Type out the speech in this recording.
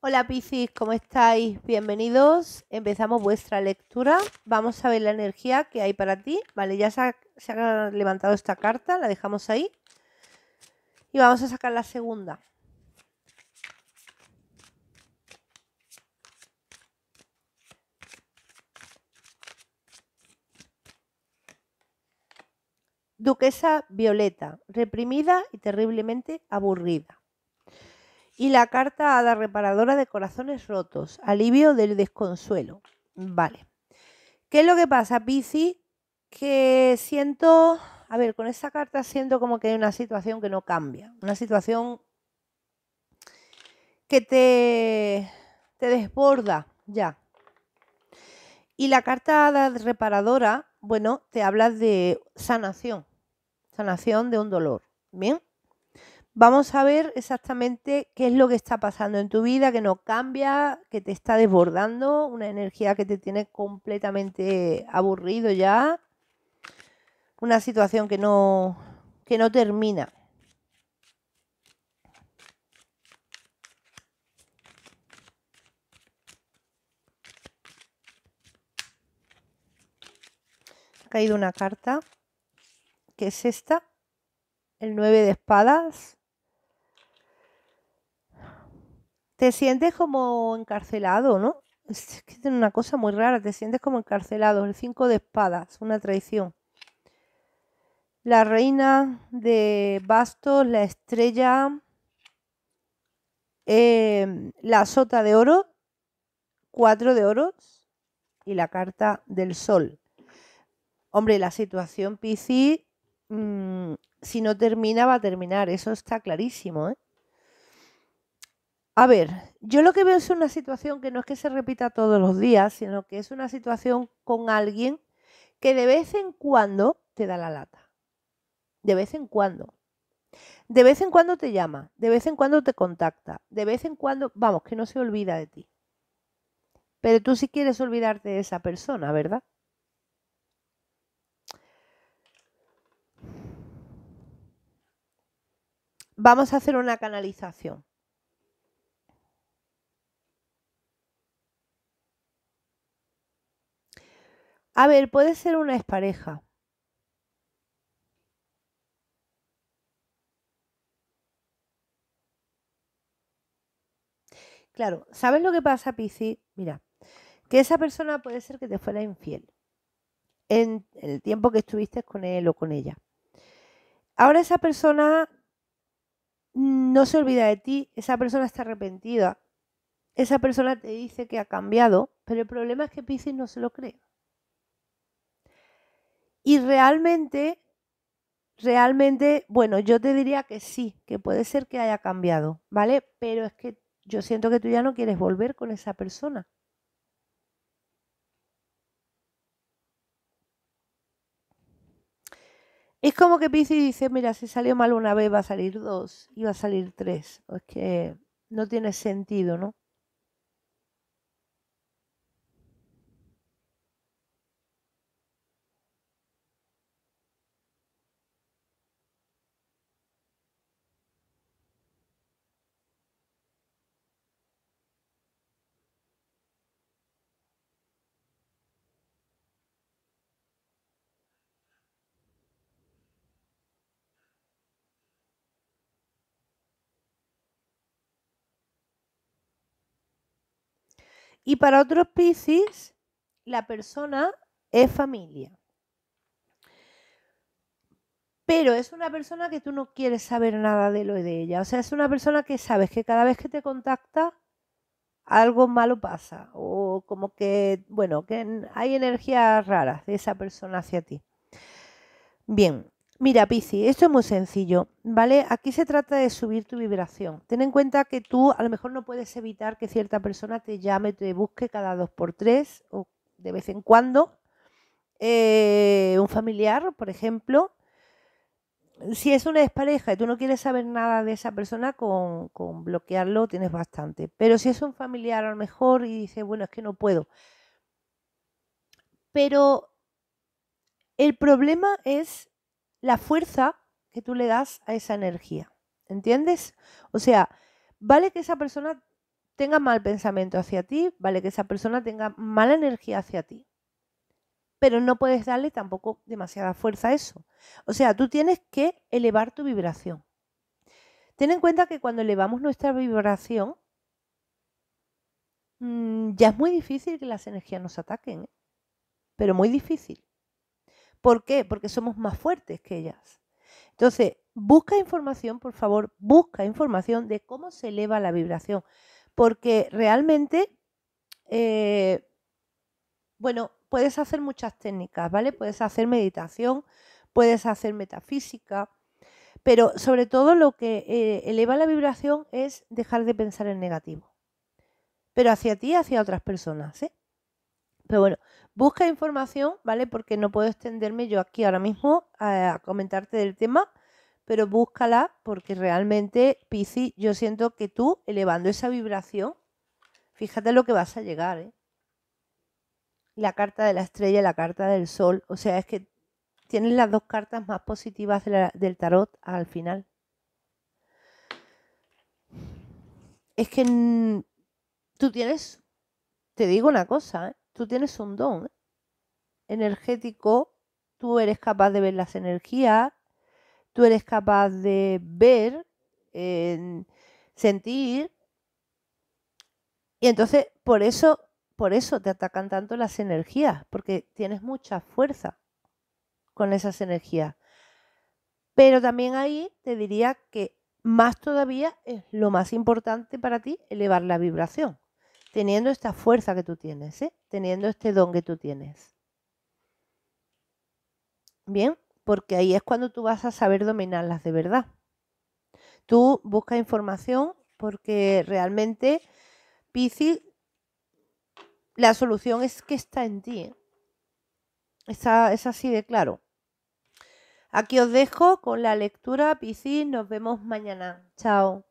Hola Piscis, ¿cómo estáis? Bienvenidos. Empezamos vuestra lectura. Vamos a ver la energía que hay para ti. Vale, ya se ha, se ha, levantado esta carta, la dejamos ahí. Y vamos a sacar la segunda. Duquesa Violeta, reprimida y terriblemente aburrida. Y la carta a la reparadora de corazones rotos, alivio del desconsuelo. Vale. ¿Qué es lo que pasa, Pisi? Que siento, a ver, con esta carta siento como que hay una situación que no cambia, una situación que te, te desborda ya. Y la carta reparadora, bueno, te habla de sanación, sanación de un dolor, ¿bien? Vamos a ver exactamente qué es lo que está pasando en tu vida, que no cambia, que te está desbordando, una energía que te tiene completamente aburrido ya, una situación que no, que no termina. Ha caído una carta, que es esta, el 9 de espadas. te sientes como encarcelado, ¿no? Es que es una cosa muy rara, te sientes como encarcelado. El 5 de espadas, una traición. La reina de bastos, la estrella, em, la sota de oro, cuatro de oros y la carta del sol. Hombre, la situación Piscis, mm, si no termina, va a terminar, eso está clarísimo. ¿eh? A ver, yo lo que veo es una situación que no es que se repita todos los días, sino que es una situación con alguien que de vez en cuando te da la lata. De vez en cuando. De vez en cuando te llama, de vez en cuando te contacta, de vez en cuando, vamos, que no se olvida de ti. Pero tú sí quieres olvidarte de esa persona, ¿verdad? Vamos a hacer una canalización. A ver, puede ser una expareja. Claro, ¿sabes lo que pasa, Pisi? Mira, que esa persona puede ser que te fuera infiel en el tiempo que estuviste con él o con ella. Ahora esa persona no se olvida de ti, esa persona está arrepentida, esa persona te dice que ha cambiado, pero el problema es que Piscis no se lo cree. Y realmente, realmente, bueno, yo te diría que sí, que puede ser que haya cambiado, ¿vale? Pero es que yo siento que tú ya no quieres volver con esa persona. Es como que y dice, mira, si salió mal una vez, va a salir dos y va a salir tres. es que no tiene sentido, ¿no? Y para otros Piscis, la persona es familia. Pero es una persona que tú no quieres saber nada de lo de ella. O sea, es una persona que sabes que cada vez que te contacta, algo malo pasa. O como que, bueno, que hay energías raras de esa persona hacia ti. Bien, Mira, Pici, esto es muy sencillo, ¿vale? Aquí se trata de subir tu vibración. Ten en cuenta que tú a lo mejor no puedes evitar que cierta persona te llame, te busque cada dos por tres o de vez en cuando. Eh, un familiar, por ejemplo. Si es una expareja y tú no quieres saber nada de esa persona, con, con bloquearlo tienes bastante. Pero si es un familiar a lo mejor y dices, bueno, es que no puedo. Pero el problema es la fuerza que tú le das a esa energía. ¿Entiendes? O sea, vale que esa persona tenga mal pensamiento hacia ti, vale que esa persona tenga mala energía hacia ti, pero no puedes darle tampoco demasiada fuerza a eso. O sea, tú tienes que elevar tu vibración. Ten en cuenta que cuando elevamos nuestra vibración, mm, ya es muy difícil que las energías nos ataquen, ¿eh? pero muy difícil. ¿Por qué? Porque somos más fuertes que ellas. Entonces, busca información, por favor, busca información de cómo se eleva la vibración, porque realmente, eh, bueno, puedes hacer muchas técnicas, ¿vale? Puedes hacer meditación, puedes hacer metafísica, pero sobre todo lo que eh, eleva la vibración es dejar de pensar en negativo, pero hacia ti, hacia otras personas, ¿eh? Pero bueno, busca información, ¿vale? Porque no puedo extenderme yo aquí ahora mismo a, comentarte del tema, pero búscala porque realmente, Pisi, yo siento que tú, elevando esa vibración, fíjate lo que vas a llegar, ¿eh? La carta de la estrella, la carta del sol, o sea, es que tienes las dos cartas más positivas del tarot al final. Es que tú tienes, te digo una cosa, ¿eh? tú tienes un don energético, tú eres capaz de ver las energías, tú eres capaz de ver, sentir. Y entonces, por eso, por eso te atacan tanto las energías, porque tienes mucha fuerza con esas energías. Pero también ahí te diría que más todavía es lo más importante para ti elevar la vibración teniendo esta fuerza que tú tienes, ¿eh? teniendo este don que tú tienes. Bien, porque ahí es cuando tú vas a saber dominarlas de verdad. Tú busca información porque realmente, Piscis, la solución es que está en ti. ¿eh? es así de claro. Aquí os dejo con la lectura, Piscis. Nos vemos mañana. Chao.